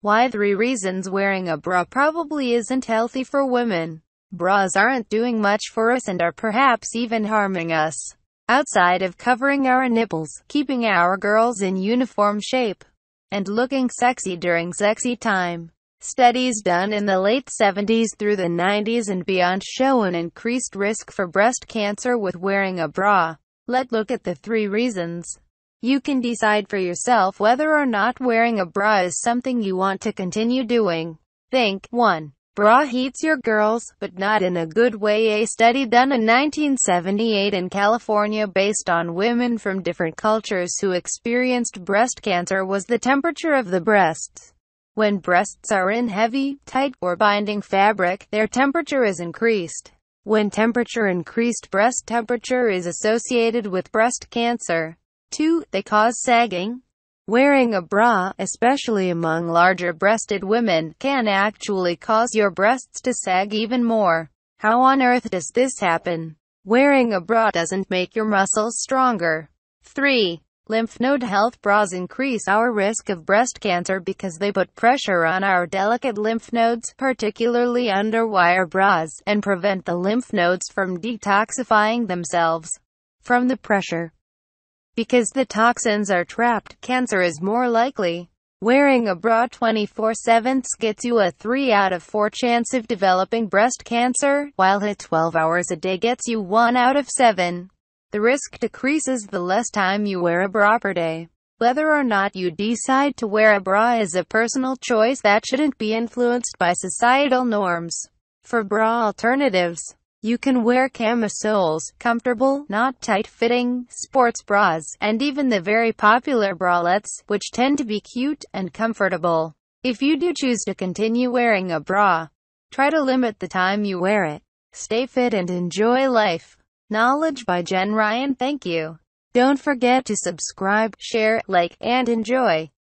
Why three reasons wearing a bra probably isn't healthy for women. Bras aren't doing much for us and are perhaps even harming us. Outside of covering our nipples, keeping our girls in uniform shape, and looking sexy during sexy time. Studies done in the late 70s through the 90s and beyond show an increased risk for breast cancer with wearing a bra. Let's look at the three reasons. You can decide for yourself whether or not wearing a bra is something you want to continue doing. Think 1. Bra heats your girls, but not in a good way. A study done in 1978 in California based on women from different cultures who experienced breast cancer was the temperature of the breasts. When breasts are in heavy, tight, or binding fabric, their temperature is increased. When temperature increased breast temperature is associated with breast cancer. 2. They cause sagging. Wearing a bra, especially among larger-breasted women, can actually cause your breasts to sag even more. How on earth does this happen? Wearing a bra doesn't make your muscles stronger. 3. Lymph node health bras increase our risk of breast cancer because they put pressure on our delicate lymph nodes, particularly underwire bras, and prevent the lymph nodes from detoxifying themselves from the pressure. Because the toxins are trapped, cancer is more likely. Wearing a bra 24-7 gets you a 3 out of 4 chance of developing breast cancer, while a 12 hours a day gets you 1 out of 7. The risk decreases the less time you wear a bra per day. Whether or not you decide to wear a bra is a personal choice that shouldn't be influenced by societal norms. For bra alternatives, you can wear camisoles, comfortable, not tight-fitting, sports bras, and even the very popular bralettes, which tend to be cute and comfortable. If you do choose to continue wearing a bra, try to limit the time you wear it. Stay fit and enjoy life. Knowledge by Jen Ryan. Thank you. Don't forget to subscribe, share, like, and enjoy.